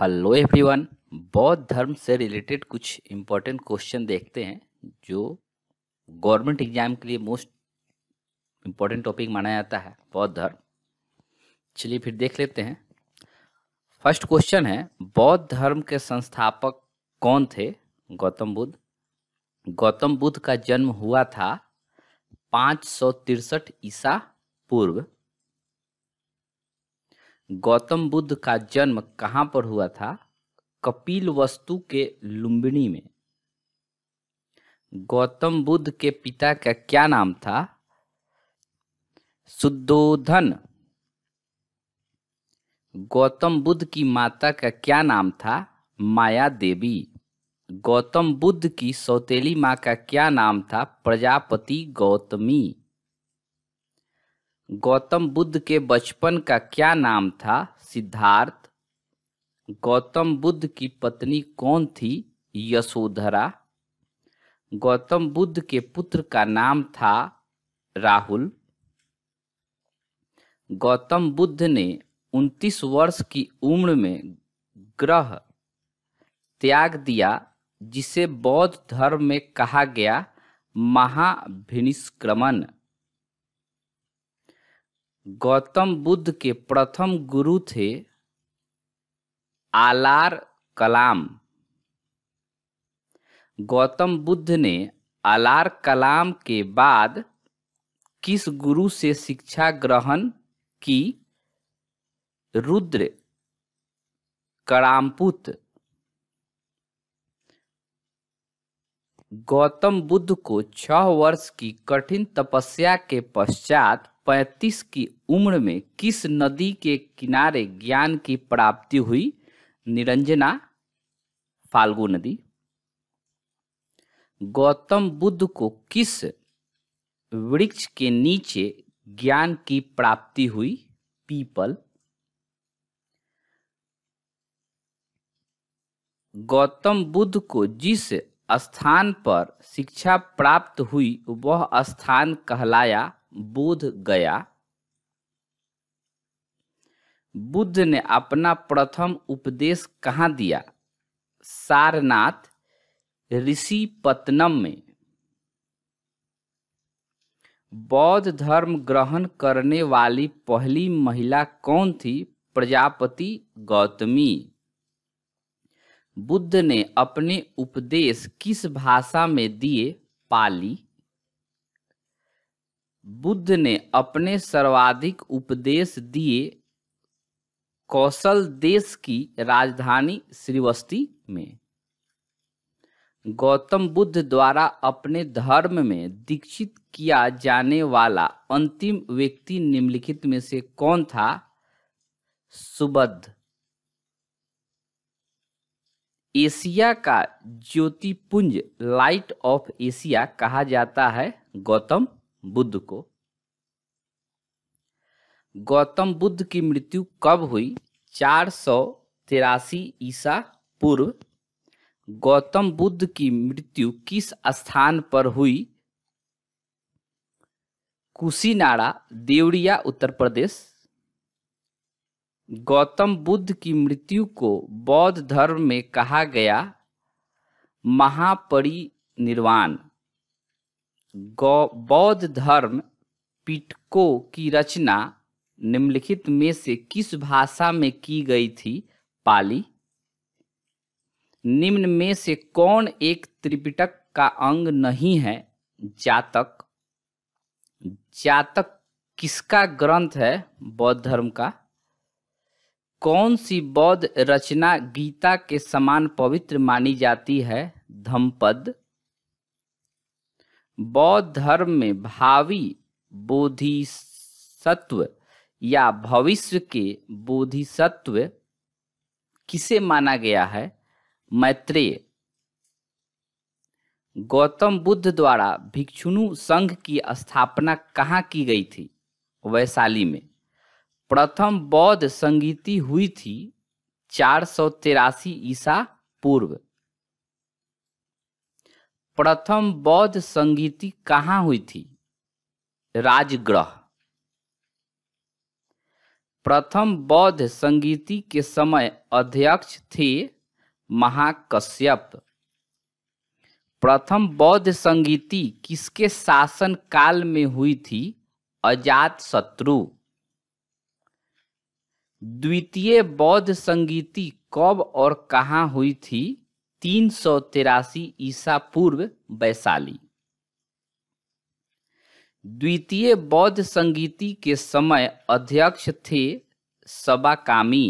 hello everyone बौद्ध धर्म से रिलेटेड कुछ इम्पोर्टेंट क्वेश्चन देखते हैं जो गवर्नमेंट एग्जाम के लिए मोस्ट इम्पोर्टेंट टॉपिक माना जाता है बौद्ध धर्म चलिए फिर देख लेते हैं फर्स्ट क्वेश्चन है बौद्ध धर्म के संस्थापक कौन थे गौतम बुद्ध गौतम बुद्ध का जन्म हुआ था पाँच सौ तिरसठ ईसा पूर्व गौतम बुद्ध का जन्म कहाँ पर हुआ था कपिल वस्तु के लुम्बिनी में गौतम बुद्ध के पिता का क्या नाम था शुद्धोधन गौतम बुद्ध की माता का क्या नाम था माया देवी गौतम बुद्ध की सौतेली माँ का क्या नाम था प्रजापति गौतमी गौतम बुद्ध के बचपन का क्या नाम था सिद्धार्थ गौतम बुद्ध की पत्नी कौन थी यशोधरा गौतम बुद्ध के पुत्र का नाम था राहुल गौतम बुद्ध ने 29 वर्ष की उम्र में ग्रह त्याग दिया जिसे बौद्ध धर्म में कहा गया महाभिनिष्क्रमण गौतम बुद्ध के प्रथम गुरु थे आलार कलाम गौतम बुद्ध ने आलार कलाम के बाद किस गुरु से शिक्षा ग्रहण की रुद्र करामपुत गौतम बुद्ध को छह वर्ष की कठिन तपस्या के पश्चात पैंतीस की उम्र में किस नदी के किनारे ज्ञान की प्राप्ति हुई निरंजना फाल्गु नदी गौतम बुद्ध को किस वृक्ष के नीचे ज्ञान की प्राप्ति हुई पीपल गौतम बुद्ध को जिस स्थान पर शिक्षा प्राप्त हुई वह स्थान कहलाया बोध गया बुद्ध ने अपना प्रथम उपदेश कहाँ दिया सारनाथ ऋषि पत्नम में बौद्ध धर्म ग्रहण करने वाली पहली महिला कौन थी प्रजापति गौतमी बुद्ध ने अपने उपदेश किस भाषा में दिए पाली बुद्ध ने अपने सर्वाधिक उपदेश दिए कौशल देश की राजधानी श्रीवस्ती में गौतम बुद्ध द्वारा अपने धर्म में दीक्षित किया जाने वाला अंतिम व्यक्ति निम्नलिखित में से कौन था सुबद्ध एशिया का ज्योतिपुंज लाइट ऑफ एशिया कहा जाता है गौतम बुद्ध को गौतम बुद्ध की मृत्यु कब हुई चार सौ तिरासी ईसा पूर्व गौतम बुद्ध की मृत्यु किस स्थान पर हुई कुशीनाड़ा देवरिया उत्तर प्रदेश गौतम बुद्ध की मृत्यु को बौद्ध धर्म में कहा गया महापरिनिर्वाण गौ बौद्ध धर्म पीटको की रचना निम्नलिखित में से किस भाषा में की गई थी पाली निम्न में से कौन एक त्रिपिटक का अंग नहीं है जातक जातक किसका ग्रंथ है बौद्ध धर्म का कौन सी बौद्ध रचना गीता के समान पवित्र मानी जाती है धमपद बौद्ध धर्म में भावी बोधिसत्व या भविष्य के बोधिसत्व किसे माना गया है मैत्रेय गौतम बुद्ध द्वारा भिक्षुणु संघ की स्थापना कहाँ की गई थी वैशाली में प्रथम बौद्ध संगीति हुई थी चार सौ तेरासी ईसा पूर्व प्रथम बौद्ध संगीति कहाँ हुई थी राजग्रह प्रथम बौद्ध संगीति के समय अध्यक्ष थे महाकश्यप प्रथम बौद्ध संगीति किसके शासन काल में हुई थी अजात शत्रु द्वितीय बौद्ध संगीति कब और कहाँ हुई थी तीन सौ तिरासी ईसा पूर्व वैशाली द्वितीय बौद्ध संगीति के समय अध्यक्ष थे सबाकामी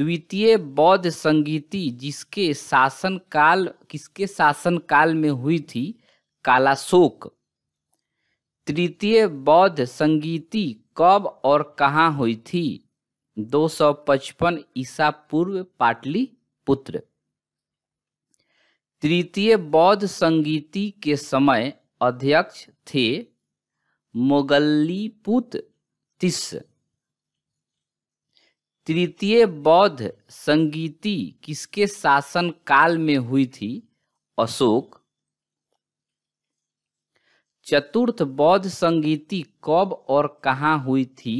द्वितीय बौद्ध संगीति जिसके शासनकाल किसके शासनकाल में हुई थी कालाशोक तृतीय बौद्ध संगीति कब और कहाँ हुई थी 255 ईसा पूर्व पाटली पुत्र तृतीय बौद्ध संगीति के समय अध्यक्ष थे मोगल्लीपुत तिस तृतीय बौद्ध संगीति किसके शासन काल में हुई थी अशोक चतुर्थ बौद्ध संगीति कब और कहाँ हुई थी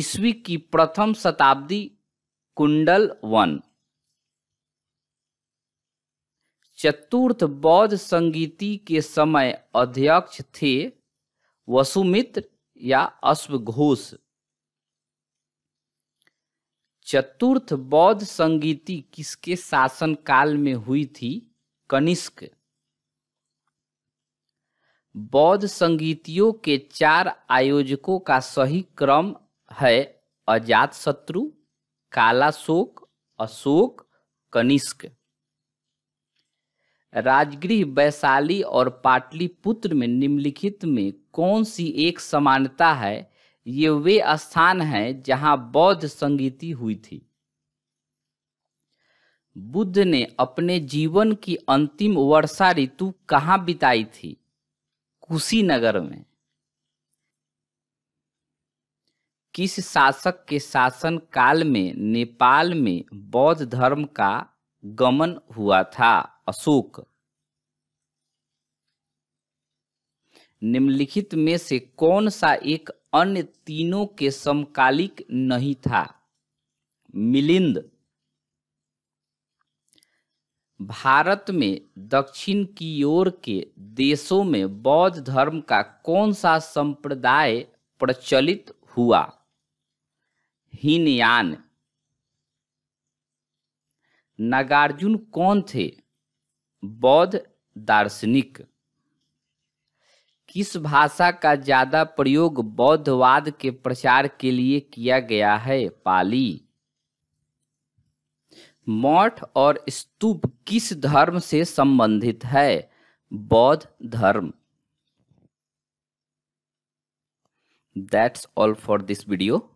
ईस्वी की प्रथम शताब्दी कुंडल वन चतुर्थ बौद्ध संगीति के समय अध्यक्ष थे वसुमित्र या अश्वघोष चतुर्थ बौद्ध संगीति किसके शासन काल में हुई थी कनिष्क बौद्ध संगीतियों के चार आयोजकों का सही क्रम है अजात शत्रु कालाशोक अशोक कनिष्क राजगृह वैशाली और पाटलिपुत्र में निम्नलिखित में कौन सी एक समानता है ये वे स्थान हैं जहां बौद्ध संगीति हुई थी बुद्ध ने अपने जीवन की अंतिम वर्षा ऋतु कहाँ बिताई थी कुशीनगर में किस शासक के शासन काल में नेपाल में बौद्ध धर्म का गमन हुआ था अशोक निम्नलिखित में से कौन सा एक अन्य तीनों के समकालिक नहीं था मिलिंद भारत में दक्षिण की ओर के देशों में बौद्ध धर्म का कौन सा संप्रदाय प्रचलित हुआ हीनयान नागार्जुन कौन थे बौद्ध दार्शनिक किस भाषा का ज्यादा प्रयोग बौद्धवाद के प्रचार के लिए किया गया है पाली मठ और स्तूप किस धर्म से संबंधित है बौद्ध धर्म that's all for this video